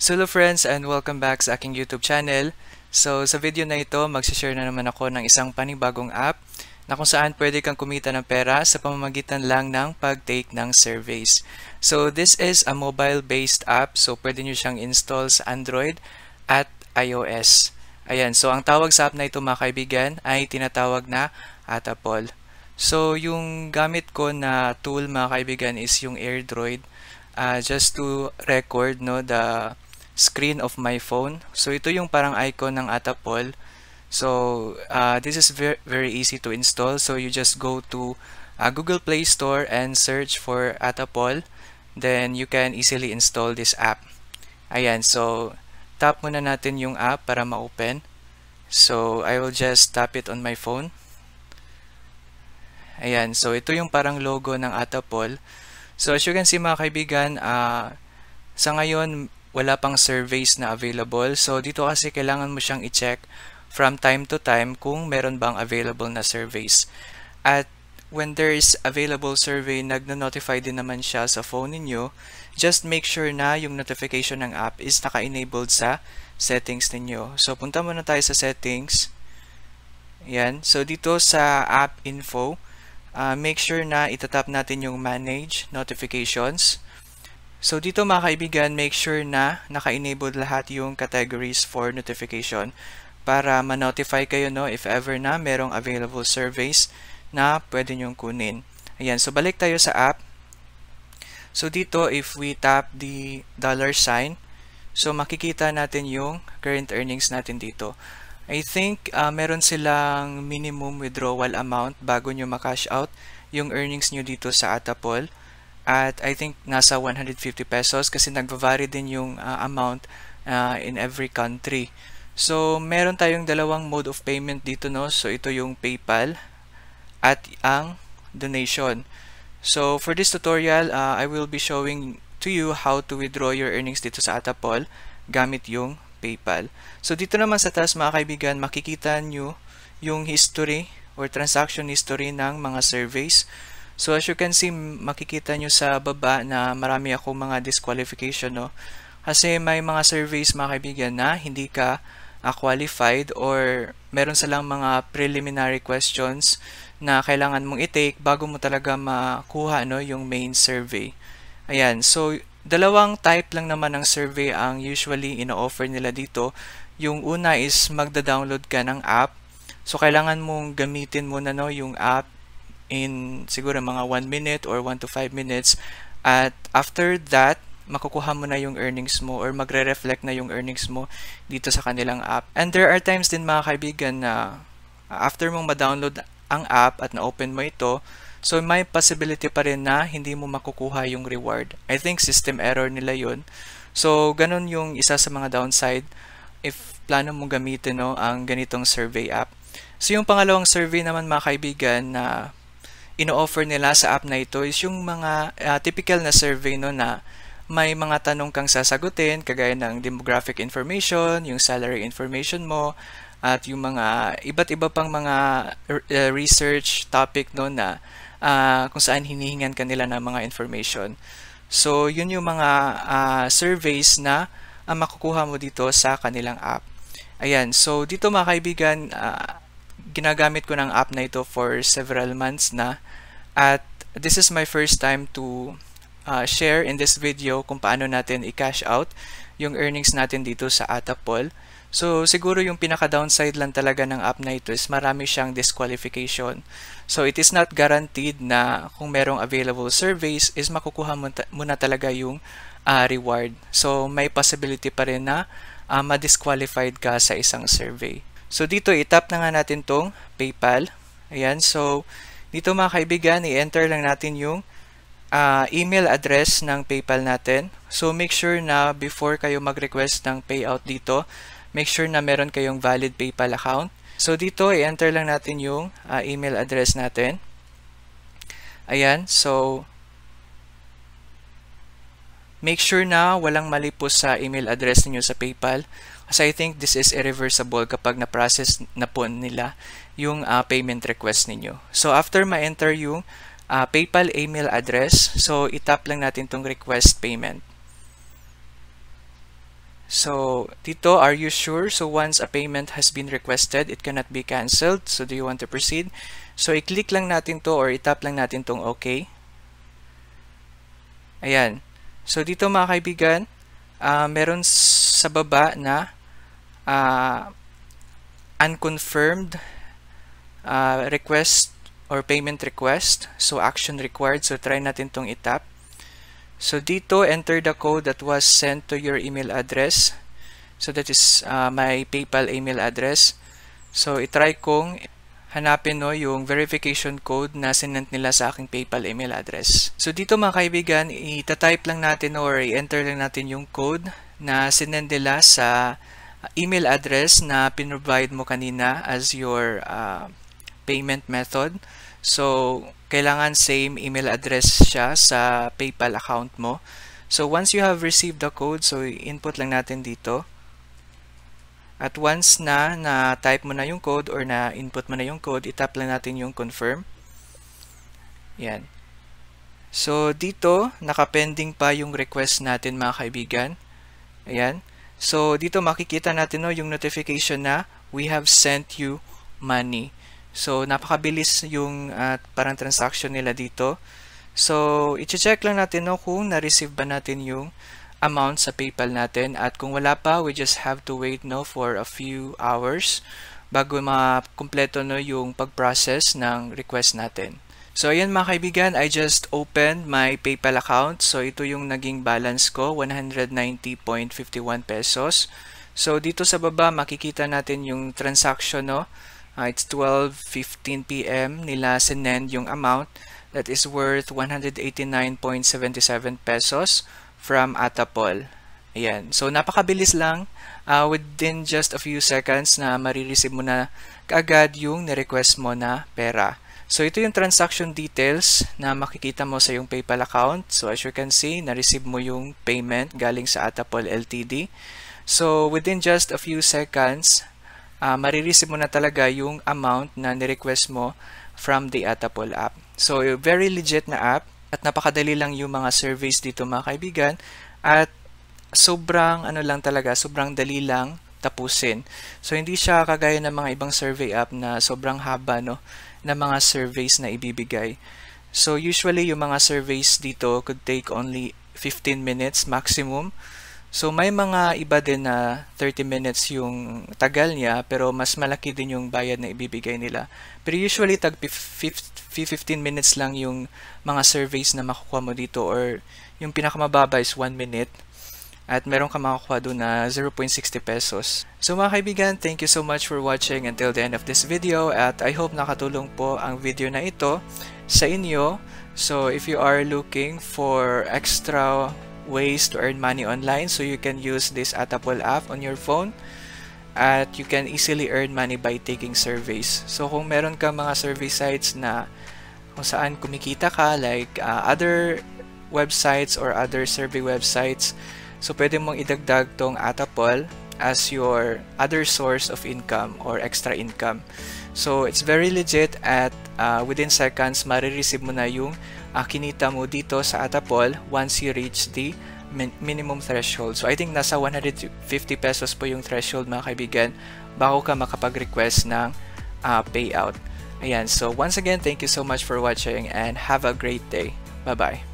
So hello friends and welcome back sa aking YouTube channel. So sa video na ito, magsishare na naman ako ng isang panibagong app na kung saan pwede kang kumita ng pera sa pamamagitan lang ng pag-take ng surveys. So this is a mobile-based app so pwede nyo siyang install sa Android at iOS. Ayan, so ang tawag sa app na ito mga kaibigan ay tinatawag na Atapol. So yung gamit ko na tool mga kaibigan is yung AirDroid uh, just to record no the screen of my phone. So ito yung parang icon ng Atapol. So uh, this is very, very easy to install. So you just go to uh, Google Play Store and search for Atapol. Then you can easily install this app. Ayan, so tap muna natin yung app para ma-open. So I will just tap it on my phone. Ayan, so ito yung parang logo ng Atapol. So as you can see mga kaibigan, uh, sa ngayon wala pang surveys na available. So, dito kasi kailangan mo siyang i-check from time to time kung meron bang available na surveys. At when there is available survey, nagno-notify din naman siya sa phone ninyo. Just make sure na yung notification ng app is naka-enabled sa settings ninyo. So, punta muna tayo sa settings. Yan. So, dito sa app info, uh, make sure na itatap natin yung manage notifications. So dito mga kaibigan, make sure na naka-enable lahat yung categories for notification para ma-notify kayo no if ever na merong available surveys na pwede nyong kunin. Ayan, so balik tayo sa app. So dito if we tap the dollar sign, so makikita natin yung current earnings natin dito. I think uh, meron silang minimum withdrawal amount bago nyo makash out yung earnings nyo dito sa Atapol at I think nasa 150 pesos kasi nagvavary din yung uh, amount uh, in every country. So meron tayong dalawang mode of payment dito no. So ito yung PayPal at ang donation. So for this tutorial, uh, I will be showing to you how to withdraw your earnings dito sa Atapol gamit yung PayPal. So dito naman sa taas mga kaibigan, makikita nyo yung history or transaction history ng mga surveys So as you can see, makikita nyo sa baba na marami ako mga disqualification. No? Kasi may mga surveys mga na hindi ka uh, qualified or meron silang mga preliminary questions na kailangan mong i-take bago mo talaga makuha no, yung main survey. Ayan, so dalawang type lang naman ng survey ang usually ino-offer nila dito. Yung una is magda-download ka ng app. So kailangan mong gamitin muna no, yung app in siguro mga 1 minute or 1 to 5 minutes at after that makukuha mo na yung earnings mo or magre-reflect na yung earnings mo dito sa kanilang app. And there are times din mga kaibigan na after mong ma-download ang app at na-open mo ito, so may possibility pa rin na hindi mo makukuha yung reward. I think system error nila yun. So, ganun yung isa sa mga downside if plano mong gamitin no, ang ganitong survey app. So, yung pangalawang survey naman mga kaibigan na ino-offer nila sa app na ito is yung mga uh, typical na survey no na may mga tanong kang sasagutin kagaya ng demographic information, yung salary information mo, at yung mga iba't iba pang mga uh, research topic no na uh, kung saan hinihingan kanila ng mga information. So, yun yung mga uh, surveys na uh, makukuha mo dito sa kanilang app. Ayan, so dito mga kaibigan, uh, ginagamit ko ng app na ito for several months na at this is my first time to uh, share in this video kung paano natin i-cash out yung earnings natin dito sa Atapol. So, siguro yung pinaka-downside lang talaga ng app na ito is marami siyang disqualification. So, it is not guaranteed na kung merong available surveys is makukuha mo na talaga yung uh, reward. So, may possibility pa rin na uh, ma-disqualified ka sa isang survey. So, dito, itap na nga natin tong PayPal. Ayan, so dito mga kaibigan, i-enter lang natin yung uh, email address ng PayPal natin. So make sure na before kayo mag-request ng payout dito, make sure na meron kayong valid PayPal account. So dito, i-enter lang natin yung uh, email address natin. Ayan, so make sure na walang mali po sa email address niyo sa PayPal. As I think this is irreversible kapag na-process na po nila yung uh, payment request ninyo. So after ma-enter yung uh, PayPal email address, so itap lang natin tong request payment. So, dito, are you sure? So, once a payment has been requested, it cannot be cancelled. So, do you want to proceed? So, i-click lang natin to or itap lang natin tong OK. Ayan. So, dito mga kaibigan, uh, meron sa baba na uh, unconfirmed uh, request or payment request. So, action required. So, try natin tong itap. So, dito, enter the code that was sent to your email address. So, that is uh, my PayPal email address. So, itry kong hanapin no yung verification code na sinent nila sa aking PayPal email address. So dito mga kaibigan, itatype lang natin or i-enter lang natin yung code na sinend nila sa email address na pinrovide mo kanina as your uh, payment method. So, kailangan same email address siya sa PayPal account mo. So, once you have received the code, so input lang natin dito. At once na na-type mo na yung code or na-input mo na yung code, itap lang natin yung confirm. Yan. So, dito, naka-pending pa yung request natin mga kaibigan. Ayan. So, dito makikita natin no, yung notification na we have sent you money. So, napakabilis yung uh, parang transaction nila dito. So, i-check lang natin no, kung na-receive ba natin yung amount sa PayPal natin. At kung wala pa, we just have to wait no, for a few hours bago makumpleto no, yung pag-process ng request natin. So ayan mga kaibigan, I just opened my PayPal account. So ito yung naging balance ko, 190.51 pesos. So dito sa baba makikita natin yung transaction no. Uh, it's 12:15 PM nila send yung amount that is worth 189.77 pesos from Atapol. Ayan. So, napakabilis lang. Uh, within just a few seconds na marireceive mo na kaagad yung request mo na pera. So, ito yung transaction details na makikita mo sa yung PayPal account. So, as you can see, nareceive mo yung payment galing sa Atapol LTD. So, within just a few seconds, uh, marireceive mo na talaga yung amount na nirequest mo from the Atapol app. So, very legit na app at napakadali lang yung mga surveys dito mga kaibigan. At sobrang ano lang talaga, sobrang dali lang tapusin. So hindi siya kagaya ng mga ibang survey app na sobrang haba no ng mga surveys na ibibigay. So usually yung mga surveys dito could take only 15 minutes maximum. So may mga iba din na 30 minutes yung tagal niya pero mas malaki din yung bayad na ibibigay nila. Pero usually tag 15 minutes lang yung mga surveys na makukuha mo dito or yung pinakamababa is 1 minute at meron ka makakuha doon na 0.60 pesos. So mga kaibigan, thank you so much for watching until the end of this video at I hope nakatulong po ang video na ito sa inyo. So if you are looking for extra ways to earn money online, so you can use this Atapol app on your phone at you can easily earn money by taking surveys. So kung meron ka mga survey sites na kung saan kumikita ka like uh, other websites or other survey websites, So pwede mong idagdag tong Atapol as your other source of income or extra income. So it's very legit at uh, within seconds marireceive mo na yung uh, kinita mo dito sa Atapol once you reach the minimum threshold. So I think nasa 150 pesos po yung threshold mga kaibigan bago ka makapag-request ng uh, payout. Ayan, so once again, thank you so much for watching and have a great day. Bye-bye.